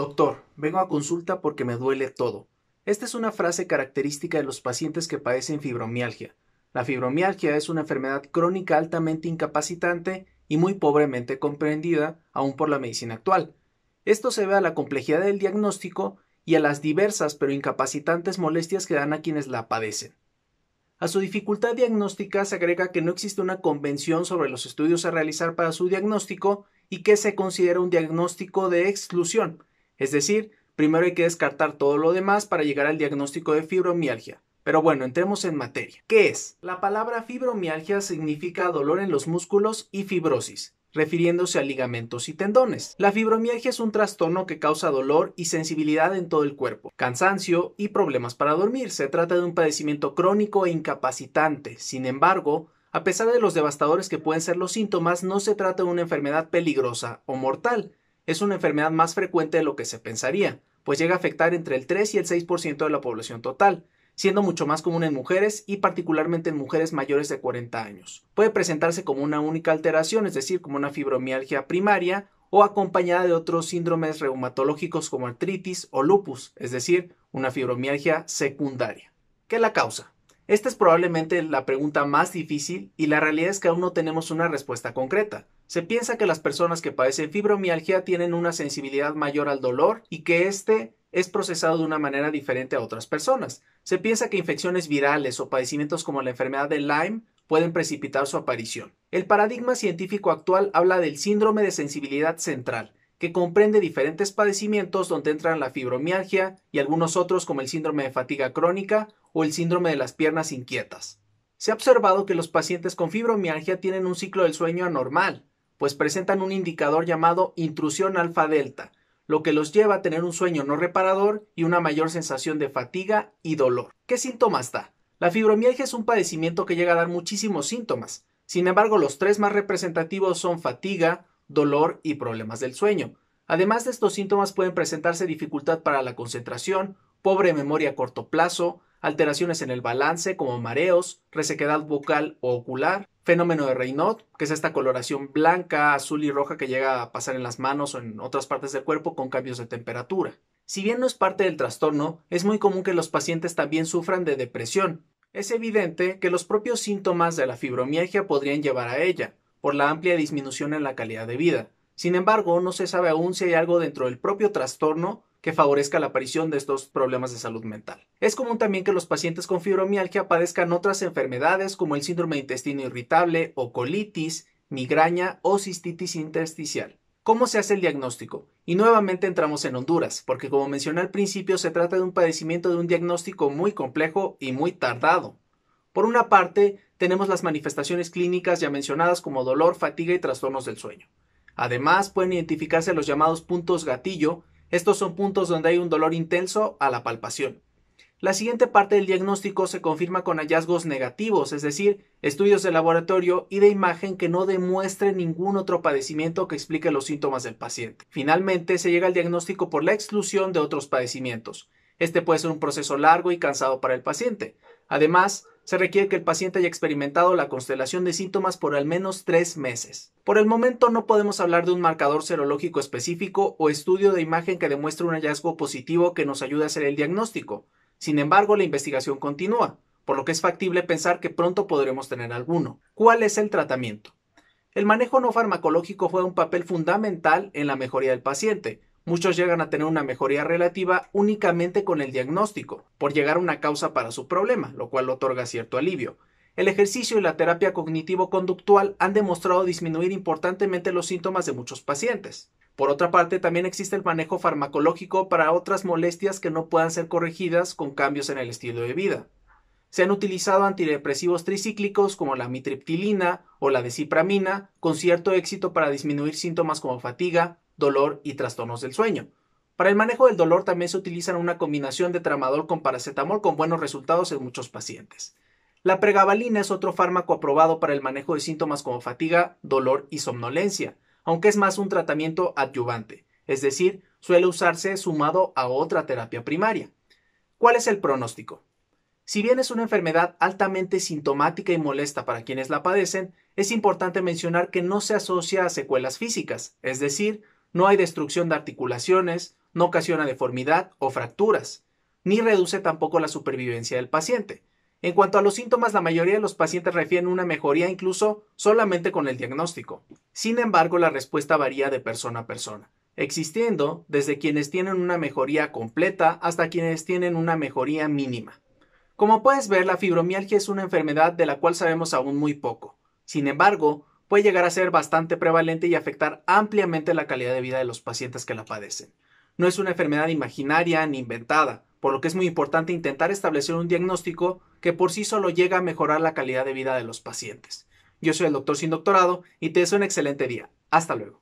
Doctor, vengo a consulta porque me duele todo. Esta es una frase característica de los pacientes que padecen fibromialgia. La fibromialgia es una enfermedad crónica altamente incapacitante y muy pobremente comprendida aún por la medicina actual. Esto se ve a la complejidad del diagnóstico y a las diversas pero incapacitantes molestias que dan a quienes la padecen. A su dificultad diagnóstica se agrega que no existe una convención sobre los estudios a realizar para su diagnóstico y que se considera un diagnóstico de exclusión, es decir, primero hay que descartar todo lo demás para llegar al diagnóstico de fibromialgia. Pero bueno, entremos en materia. ¿Qué es? La palabra fibromialgia significa dolor en los músculos y fibrosis, refiriéndose a ligamentos y tendones. La fibromialgia es un trastorno que causa dolor y sensibilidad en todo el cuerpo, cansancio y problemas para dormir. Se trata de un padecimiento crónico e incapacitante. Sin embargo, a pesar de los devastadores que pueden ser los síntomas, no se trata de una enfermedad peligrosa o mortal, es una enfermedad más frecuente de lo que se pensaría, pues llega a afectar entre el 3 y el 6% de la población total, siendo mucho más común en mujeres y particularmente en mujeres mayores de 40 años. Puede presentarse como una única alteración, es decir, como una fibromialgia primaria o acompañada de otros síndromes reumatológicos como artritis o lupus, es decir, una fibromialgia secundaria. ¿Qué la causa? Esta es probablemente la pregunta más difícil y la realidad es que aún no tenemos una respuesta concreta. Se piensa que las personas que padecen fibromialgia tienen una sensibilidad mayor al dolor y que éste es procesado de una manera diferente a otras personas. Se piensa que infecciones virales o padecimientos como la enfermedad de Lyme pueden precipitar su aparición. El paradigma científico actual habla del síndrome de sensibilidad central, que comprende diferentes padecimientos donde entran la fibromialgia y algunos otros como el síndrome de fatiga crónica o el síndrome de las piernas inquietas. Se ha observado que los pacientes con fibromialgia tienen un ciclo del sueño anormal, pues presentan un indicador llamado intrusión alfa-delta, lo que los lleva a tener un sueño no reparador y una mayor sensación de fatiga y dolor. ¿Qué síntomas da? La fibromialgia es un padecimiento que llega a dar muchísimos síntomas. Sin embargo, los tres más representativos son fatiga, dolor y problemas del sueño. Además de estos síntomas pueden presentarse dificultad para la concentración, pobre memoria a corto plazo, alteraciones en el balance como mareos, resequedad vocal o ocular, fenómeno de Raynaud, que es esta coloración blanca, azul y roja que llega a pasar en las manos o en otras partes del cuerpo con cambios de temperatura. Si bien no es parte del trastorno, es muy común que los pacientes también sufran de depresión. Es evidente que los propios síntomas de la fibromialgia podrían llevar a ella, por la amplia disminución en la calidad de vida. Sin embargo, no se sabe aún si hay algo dentro del propio trastorno que favorezca la aparición de estos problemas de salud mental. Es común también que los pacientes con fibromialgia padezcan otras enfermedades como el síndrome de intestino irritable o colitis, migraña o cistitis intersticial. ¿Cómo se hace el diagnóstico? Y nuevamente entramos en Honduras, porque como mencioné al principio, se trata de un padecimiento de un diagnóstico muy complejo y muy tardado. Por una parte, tenemos las manifestaciones clínicas ya mencionadas como dolor, fatiga y trastornos del sueño. Además, pueden identificarse los llamados puntos gatillo, estos son puntos donde hay un dolor intenso a la palpación. La siguiente parte del diagnóstico se confirma con hallazgos negativos, es decir, estudios de laboratorio y de imagen que no demuestren ningún otro padecimiento que explique los síntomas del paciente. Finalmente, se llega al diagnóstico por la exclusión de otros padecimientos. Este puede ser un proceso largo y cansado para el paciente. Además, se requiere que el paciente haya experimentado la constelación de síntomas por al menos tres meses. Por el momento no podemos hablar de un marcador serológico específico o estudio de imagen que demuestre un hallazgo positivo que nos ayude a hacer el diagnóstico. Sin embargo, la investigación continúa, por lo que es factible pensar que pronto podremos tener alguno. ¿Cuál es el tratamiento? El manejo no farmacológico juega un papel fundamental en la mejoría del paciente, Muchos llegan a tener una mejoría relativa únicamente con el diagnóstico, por llegar a una causa para su problema, lo cual otorga cierto alivio. El ejercicio y la terapia cognitivo-conductual han demostrado disminuir importantemente los síntomas de muchos pacientes. Por otra parte, también existe el manejo farmacológico para otras molestias que no puedan ser corregidas con cambios en el estilo de vida. Se han utilizado antidepresivos tricíclicos como la mitriptilina o la desipramina con cierto éxito para disminuir síntomas como fatiga, dolor y trastornos del sueño. Para el manejo del dolor también se utilizan una combinación de tramadol con paracetamol con buenos resultados en muchos pacientes. La pregabalina es otro fármaco aprobado para el manejo de síntomas como fatiga, dolor y somnolencia, aunque es más un tratamiento adyuvante, es decir, suele usarse sumado a otra terapia primaria. ¿Cuál es el pronóstico? Si bien es una enfermedad altamente sintomática y molesta para quienes la padecen, es importante mencionar que no se asocia a secuelas físicas, es decir, no hay destrucción de articulaciones, no ocasiona deformidad o fracturas, ni reduce tampoco la supervivencia del paciente. En cuanto a los síntomas, la mayoría de los pacientes refieren una mejoría incluso solamente con el diagnóstico. Sin embargo, la respuesta varía de persona a persona, existiendo desde quienes tienen una mejoría completa hasta quienes tienen una mejoría mínima. Como puedes ver, la fibromialgia es una enfermedad de la cual sabemos aún muy poco. Sin embargo, puede llegar a ser bastante prevalente y afectar ampliamente la calidad de vida de los pacientes que la padecen. No es una enfermedad imaginaria ni inventada, por lo que es muy importante intentar establecer un diagnóstico que por sí solo llega a mejorar la calidad de vida de los pacientes. Yo soy el doctor sin doctorado y te deseo un excelente día. Hasta luego.